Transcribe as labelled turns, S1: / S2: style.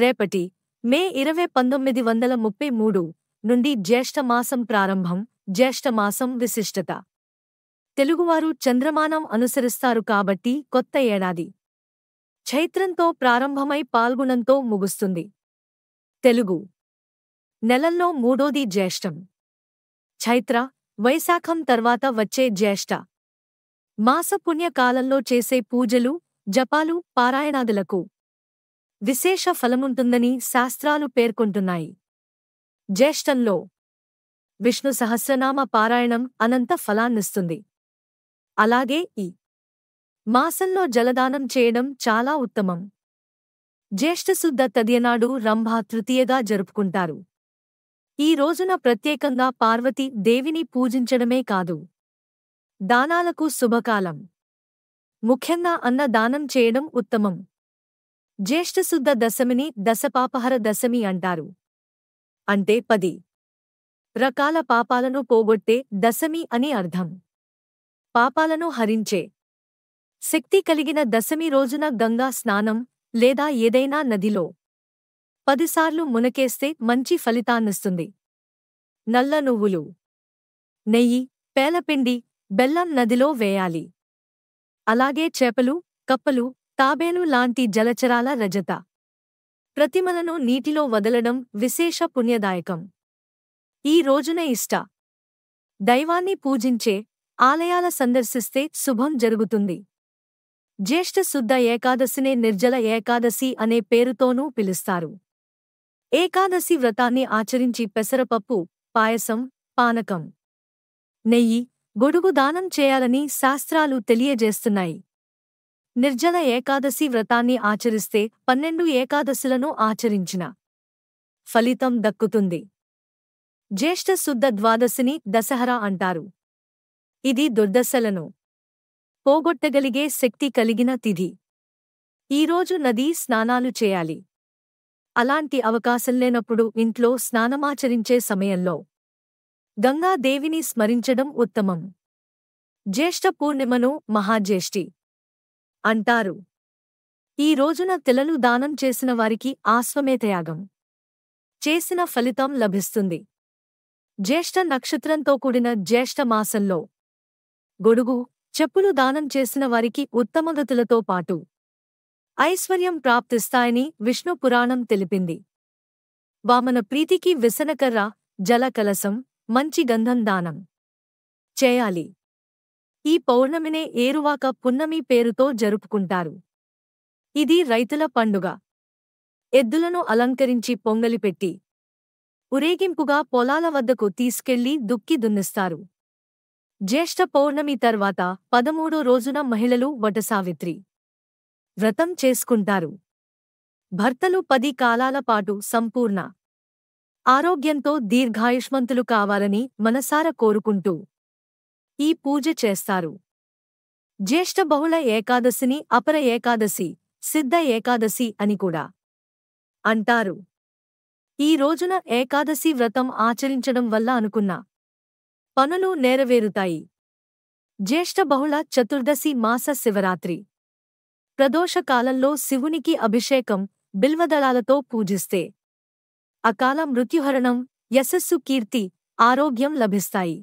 S1: రేపటి మే ఇరవై పంతొమ్మిది వందల ముప్పై మూడు నుండి జ్యేష్ఠమాసం ప్రారంభం జ్యేష్ఠమాసం విశిష్టత తెలుగువారు చంద్రమానం అనుసరిస్తారు కాబట్టి కొత్త ఏడాది చైత్రంతో ప్రారంభమై పాల్గుణంతో ముగుస్తుంది తెలుగు నెలల్లో మూడోది జ్యేష్ఠం చైత్ర వైశాఖం తర్వాత వచ్చే జ్యేష్ఠ మాసపుణ్యకాలంలో చేసే పూజలు జపాలు పారాయణాదులకు విశేష ఫలముంటుందని శాస్త్రాలు పేర్కొంటున్నాయి జ్యేష్ఠంలో విష్ణు సహస్రనామ పారాయణం అనంత ఫలాన్నిస్తుంది అలాగే ఈ మాసంలో జలదానం చేయడం చాలా ఉత్తమం జ్యేష్ఠశుద్ధ తదియనాడు రంభా తృతీయగా జరుపుకుంటారు ఈ రోజున ప్రత్యేకంగా పార్వతి దేవిని పూజించడమే కాదు దానాలకు శుభకాలం ముఖ్యంగా అన్న దానం చేయడం ఉత్తమం జ్యేష్ఠశుద్ధ దశమిని దశపాపహర దశమి అంటారు అంటే పది రకాల పాపాలను పోగొట్టే దశమి అని అర్థం పాపాలను హరించే శక్తి కలిగిన దశమి రోజున గంగా స్నానం లేదా ఏదైనా నదిలో పదిసార్లు మునకేస్తే మంచి ఫలితాన్నిస్తుంది నల్ల నువ్వులు నెయ్యి పేలపిండి బెల్లం నదిలో వేయాలి అలాగే చేపలు కప్పలు తాబేలు లాంటి జలచరాల రజత ప్రతిమలను నీటిలో వదలడం విశేష పుణ్యదాయకం ఈ రోజున ఇష్ట దైవాన్ని పూజించే ఆలయాల సందర్శిస్తే శుభం జరుగుతుంది జ్యేష్ఠ శుద్ధ ఏకాదశినే నిర్జల ఏకాదశి అనే పేరుతోనూ పిలుస్తారు ఏకాదశి వ్రతాన్ని ఆచరించి పెసరపప్పు పాయసం పానకం నెయ్యి గొడుగు దానం చేయాలని శాస్త్రాలు తెలియజేస్తున్నాయి నిర్జల ఏకాదశి వ్రతాన్ని ఆచరిస్తే పన్నెండు ఏకాదశులను ఆచరించిన ఫలితం దక్కుతుంది జ్యేష్ఠ శుద్ధ ద్వాదశిని దశహరా అంటారు ఇది దుర్దశలను పోగొట్టగలిగే శక్తి కలిగిన తిథి ఈరోజు నదీ స్నానాలు చేయాలి అలాంటి అవకాశం లేనప్పుడు ఇంట్లో స్నానమాచరించే సమయంలో గంగాదేవిని స్మరించడం ఉత్తమం జ్యేష్ఠ పూర్ణిమను మహాజ్యేష్ఠి అంటారు ఈ రోజున తెలలు దానం చేసిన వారికి ఆశ్వమేతయాగం చేసిన ఫలితం లభిస్తుంది జ్యేష్ఠ నక్షత్రంతో కూడిన జ్యేష్ఠ మాసంలో గొడుగు చెప్పులు దానం చేసిన వారికి ఉత్తమగతులతో పాటు ఐశ్వర్యం ప్రాప్తిస్తాయని విష్ణు పురాణం తెలిపింది వామన ప్రీతికి విసనకర్ర జలకలసం మంచి గంధం దానం చేయాలి ఈ పౌర్ణమినే ఏరువాక పున్నమి పేరుతో జరుపుకుంటారు ఇది రైతుల పండుగ ఎద్దులను అలంకరించి పొంగలిపెట్టి ఉరేగింపుగా పొలాల వద్దకు తీసుకెళ్లి దుక్కి దున్నిస్తారు జ్యేష్ఠ పౌర్ణమి తర్వాత పదమూడో రోజున మహిళలు వటసావిత్రి వ్రతం చేసుకుంటారు భర్తలు పది కాలాల పాటు సంపూర్ణ ఆరోగ్యంతో దీర్ఘాయుష్మంతులు కావాలని మనసార కోరుకుంటూ ఈ పూజ చేస్తారు జ్యేష్ఠ బహుళ ఏకాదశిని అపర ఏకాదశి సిద్ధ ఏకాదశి అని కూడా అంటారు ఈ రోజున ఏకాదశి వ్రతం ఆచరించడం వల్ల అనుకున్న పనులు నెరవేరుతాయి జ్యేష్ఠ బహుళ చతుర్దశి మాస శివరాత్రి ప్రదోషకాలంలో శివునికి అభిషేకం బిల్వదళాలతో పూజిస్తే అకాల మృత్యుహరణం యశస్సు కీర్తి ఆరోగ్యం లభిస్తాయి